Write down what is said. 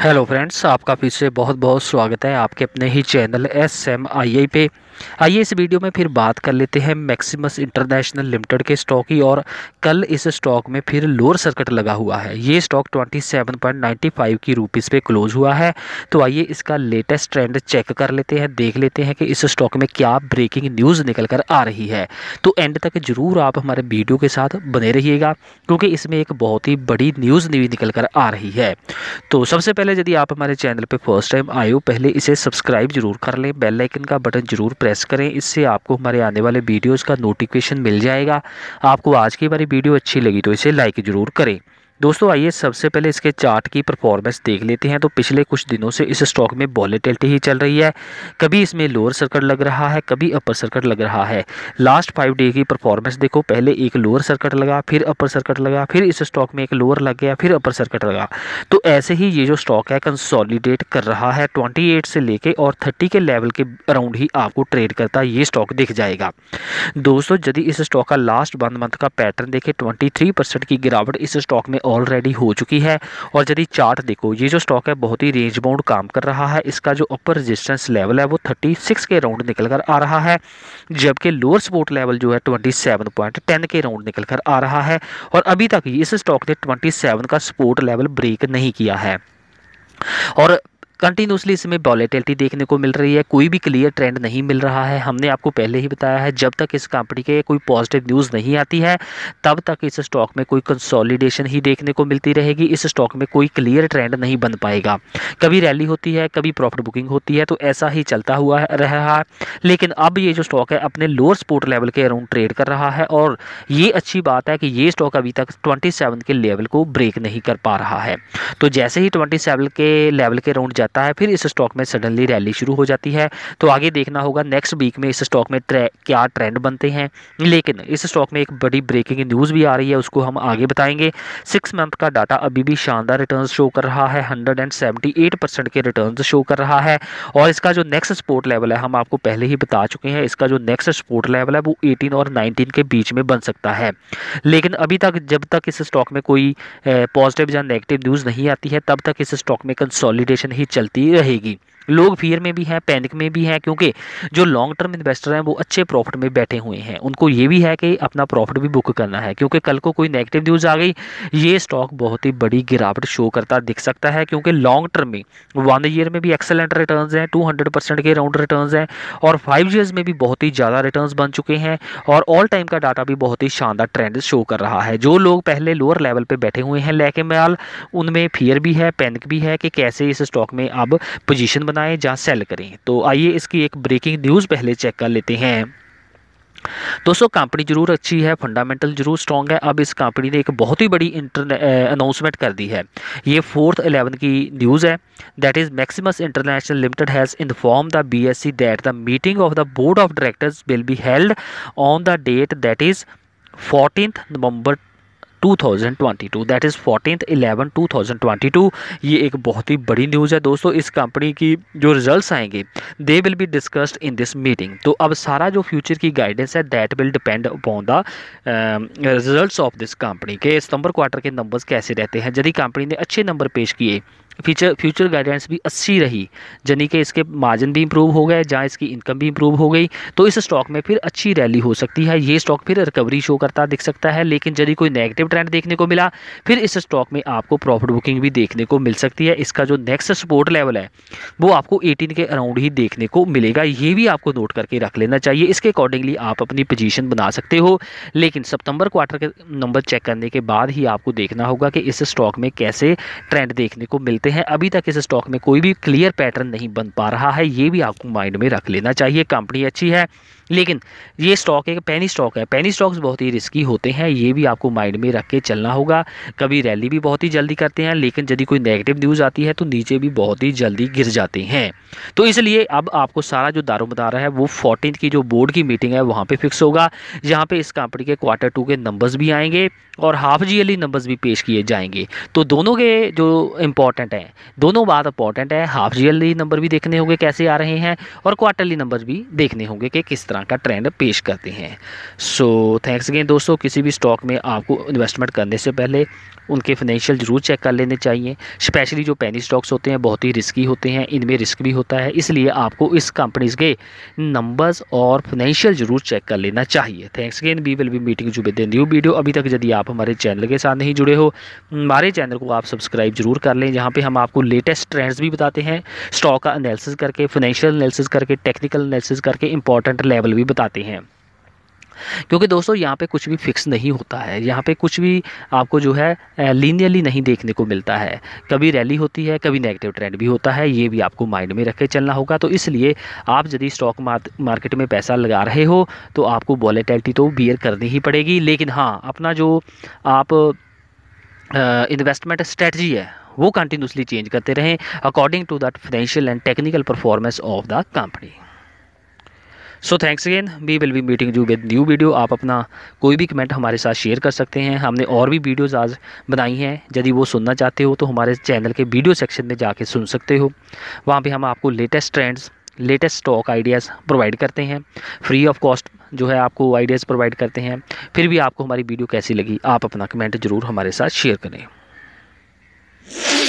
hello friends आपका फिर से बहुत बहुत स्वागत है आपके अपने ही channel S M I I पे आइए इस वीडियो में फिर बात कर लेते हैं मैक्सिमस इंटरनेशनल लिमिटेड के स्टॉक की और कल इस स्टॉक में फिर लोअर सर्किट लगा हुआ है ये स्टॉक 27.95 की रुपीस पे क्लोज हुआ है तो आइए इसका लेटेस्ट ट्रेंड चेक कर लेते हैं देख लेते हैं कि इस स्टॉक में क्या ब्रेकिंग न्यूज़ निकल कर आ रही है तो एंड तक ज़रूर आप हमारे वीडियो के साथ बने रहिएगा क्योंकि इसमें एक बहुत ही बड़ी न्यूज़ निकल कर आ रही है तो सबसे पहले पहले यदि आप हमारे चैनल पर फर्स्ट टाइम आए हो पहले इसे सब्सक्राइब जरूर कर लें बेल आइकन का बटन जरूर प्रेस करें इससे आपको हमारे आने वाले वीडियोज़ का नोटिफिकेशन मिल जाएगा आपको आज की हमारी वीडियो अच्छी लगी तो इसे लाइक ज़रूर करें दोस्तों आइए सबसे पहले इसके चार्ट की परफॉर्मेंस देख लेते हैं तो पिछले कुछ दिनों से इस स्टॉक में वॉलेटिलिटी ही चल रही है कभी इसमें लोअर सर्कट लग रहा है कभी अपर सर्कट लग रहा है लास्ट फाइव डे की परफॉर्मेंस देखो पहले एक लोअर सर्कट लगा फिर अपर सर्कट लगा फिर इस स्टॉक में एक लोअर लग गया फिर अपर सर्कट लगा तो ऐसे ही ये जो स्टॉक है कंसॉलीडेट कर रहा है ट्वेंटी से लेके और थर्टी के लेवल के अराउंड ही आपको ट्रेड करता ये स्टॉक दिख जाएगा दोस्तों यदि इस स्टॉक का लास्ट वन मंथ का पैटर्न देखे ट्वेंटी की गिरावट इस स्टॉक में ऑलरेडी हो चुकी है और यदि चार्ट देखो ये जो स्टॉक है बहुत ही रेंज बाउंड काम कर रहा है इसका जो अपर रेजिस्टेंस लेवल है वो 36 के राउंड निकल कर आ रहा है जबकि लोअर सपोर्ट लेवल जो है 27.10 के राउंड निकल कर आ रहा है और अभी तक इस स्टॉक ने सेवन का सपोर्ट लेवल ब्रेक नहीं किया है और कंटिन्यूसली इसमें वॉलेटिलिटी देखने को मिल रही है कोई भी क्लियर ट्रेंड नहीं मिल रहा है हमने आपको पहले ही बताया है जब तक इस कंपनी के कोई पॉजिटिव न्यूज़ नहीं आती है तब तक इस स्टॉक में कोई कंसोलिडेशन ही देखने को मिलती रहेगी इस स्टॉक में कोई क्लियर ट्रेंड नहीं बन पाएगा कभी रैली होती है कभी प्रॉफिट बुकिंग होती है तो ऐसा ही चलता हुआ रहा है लेकिन अब ये जो स्टॉक है अपने लोअर सपोर्ट लेवल के अराउंड ट्रेड कर रहा है और ये अच्छी बात है कि ये स्टॉक अभी तक ट्वेंटी के लेवल को ब्रेक नहीं कर पा रहा है तो जैसे ही ट्वेंटी के लेवल के अराउंड जाता है फिर इस स्टॉक में सडनली रैली शुरू हो जाती है तो आगे देखना होगा नेक्स्ट वीक में इस स्टॉक में ट्रे, क्या ट्रेंड बनते हैं लेकिन इस स्टॉक में एक बड़ी ब्रेकिंग न्यूज़ भी आ रही है उसको हम आगे बताएंगे सिक्स मंथ का डाटा अभी भी शानदार रिटर्न शो कर रहा है हंड्रेड के रिटर्न शो कर रहा है और इसका जो नेक्स्ट स्पोर्ट लेवल है हम आपको पहले ही बता चुके हैं इसका जो नेक्स्ट स्पोर्ट लेवल है वो एटीन और नाइनटीन के बीच में बन सकता है लेकिन अभी तक जब तक इस स्टॉक में कोई पॉजिटिव या नेगेटिव न्यूज़ नहीं आती है तब तक इस स्टॉक में कंसोलिडेशन ही चलती रहेगी लोग फियर में भी हैं पैनिक में भी हैं क्योंकि जो लॉन्ग टर्म इन्वेस्टर हैं वो अच्छे प्रॉफिट में बैठे हुए हैं उनको ये भी है कि अपना प्रॉफिट भी बुक करना है क्योंकि कल को कोई नेगेटिव न्यूज़ आ गई ये स्टॉक बहुत ही बड़ी गिरावट शो करता दिख सकता है क्योंकि लॉन्ग टर्म में वन ईयर में भी एक्सेलेंट रिटर्न हैं टू हंड्रेड परसेंट के राउंड रिटर्न हैं और फाइव ईयर्स में भी बहुत ही ज़्यादा रिटर्न बन चुके हैं और ऑल टाइम का डाटा भी बहुत ही शानदार ट्रेंड शो कर रहा है जो लोग पहले लोअर लेवल पर बैठे हुए हैं लेके माल उनमें फियर भी है पैनिक भी है कि कैसे इस स्टॉक में अब पोजिशन बनाएं या सेल करें तो आइए इसकी एक ब्रेकिंग न्यूज़ पहले चेक कर लेते हैं दोस्तों कंपनी जरूर अच्छी है फंडामेंटल जरूर स्ट्रॉन्ग है अब इस कंपनी ने एक बहुत ही बड़ी अनाउंसमेंट कर दी है ये फोर्थ एलेवन की न्यूज़ है that is Maximus International Limited has inform the B S E that the meeting of the board of directors will be held on the date that is fourteen November 2022 that is fourteen eleven 2022 ये एक बहुत ही बड़ी news है दोस्तों इस company की जो results आएंगे they will be discussed in this meeting तो अब सारा जो फ्यूचर की गाइडेंस है that will depend upon the results of this company के सितंबर क्वार्टर के नंबर्स कैसे रहते हैं यदि कंपनी ने अच्छे नंबर पेश किए फ्यूचर फ्यूचर गाइडेंस भी अच्छी रही यानी कि इसके मार्जिन भी इंप्रूव हो गए जहाँ इसकी इनकम भी इंप्रूव हो गई तो इस स्टॉक में फिर अच्छी रैली हो सकती है ये स्टॉक फिर रिकवरी शो करता दिख सकता है लेकिन यदि कोई नेगेटिव ट्रेंड देखने को मिला फिर इस स्टॉक में आपको प्रॉफिट बुकिंग भी देखने को मिल सकती है इसका जो नेक्स्ट सपोर्ट लेवल है वो आपको एटीन के अराउंड ही देखने को मिलेगा ये भी आपको नोट करके रख लेना चाहिए इसके अकॉर्डिंगली आप अपनी पोजीशन बना सकते हो लेकिन सितंबर क्वार्टर के नंबर चेक करने के बाद ही आपको देखना होगा कि इस स्टॉक में कैसे ट्रेंड देखने को मिलते हैं अभी तक इस स्टॉक में कोई भी क्लियर पैटर्न नहीं बन पा रहा है ये भी आपको माइंड में रख लेना चाहिए कंपनी अच्छी है लेकिन ये स्टॉक एक पैनी स्टॉक है पैनी स्टॉक्स बहुत ही रिस्की होते हैं ये भी आपको माइंड में रख के चलना होगा कभी रैली भी बहुत ही जल्दी करते हैं लेकिन यदि कोई नेगेटिव न्यूज़ आती है तो नीचे भी बहुत ही जल्दी गिर जाते हैं तो इसलिए अब आपको सारा जो दारो दारोमदारा है वो फोर्टीन की जो बोर्ड की मीटिंग है वहाँ पर फिक्स होगा जहाँ पर इस कंपनी के क्वार्टर टू के नंबर्स भी आएंगे और हाफ जी नंबर्स भी पेश किए जाएंगे तो दोनों के जो इंपॉर्टेंट हैं दोनों बात इंपॉर्टेंट है हाफ जी नंबर भी देखने होंगे कैसे आ रहे हैं और क्वार्टरली नंबर भी देखने होंगे कि किस तरह का ट्रेंड पेश करते हैं सो थैंक्स अगेन दोस्तों किसी भी स्टॉक में आपको इन्वेस्टमेंट करने से पहले उनके फाइनेंशियल जरूर चेक कर लेने चाहिए स्पेशली जो पैनी स्टॉक्स होते हैं बहुत ही रिस्की होते हैं इनमें रिस्क भी होता है इसलिए आपको इस कंपनीज़ के नंबर्स और फाइनेंशियल जरूर चेक कर लेना चाहिए thanks again we will be meeting you with new video अभी तक यदि आप हमारे चैनल के साथ नहीं जुड़े हो हमारे चैनल को आप सब्सक्राइब जरूर कर लें जहाँ पर हम आपको लेटेस्ट ट्रेंड्स भी बताते हैं स्टॉक का अनैलिसिस करके फाइनेंशियल एनालिसिस करके टेक्निकल एनालिसिस करके इंपॉर्टेंट लेवल भी बताते हैं क्योंकि दोस्तों यहाँ पे कुछ भी फिक्स नहीं होता है यहाँ पे कुछ भी आपको जो है लीनियरली नहीं देखने को मिलता है कभी रैली होती है कभी नेगेटिव ट्रेंड भी होता है ये भी आपको माइंड में रख के चलना होगा तो इसलिए आप यदि स्टॉक मार्केट में पैसा लगा रहे हो तो आपको वॉलेटैलिटी तो बियर करनी ही पड़ेगी लेकिन हाँ अपना जो आप इन्वेस्टमेंट स्ट्रेटजी है वो कंटिन्यूसली चेंज करते रहें according to that financial and technical performance of the company so thanks again we will be meeting you with new video आप अपना कोई भी कमेंट हमारे साथ शेयर कर सकते हैं हमने और भी वीडियोस आज बनाई हैं यदि वो सुनना चाहते हो तो हमारे चैनल के वीडियो सेक्शन में जाके सुन सकते हो वहाँ पर हम आपको latest trends latest stock ideas provide करते हैं फ्री ऑफ कॉस्ट जो है आपको आइडियाज़ प्रोवाइड करते हैं फिर भी आपको हमारी वीडियो कैसी लगी आप अपना कमेंट ज़रूर हमारे साथ शेयर करें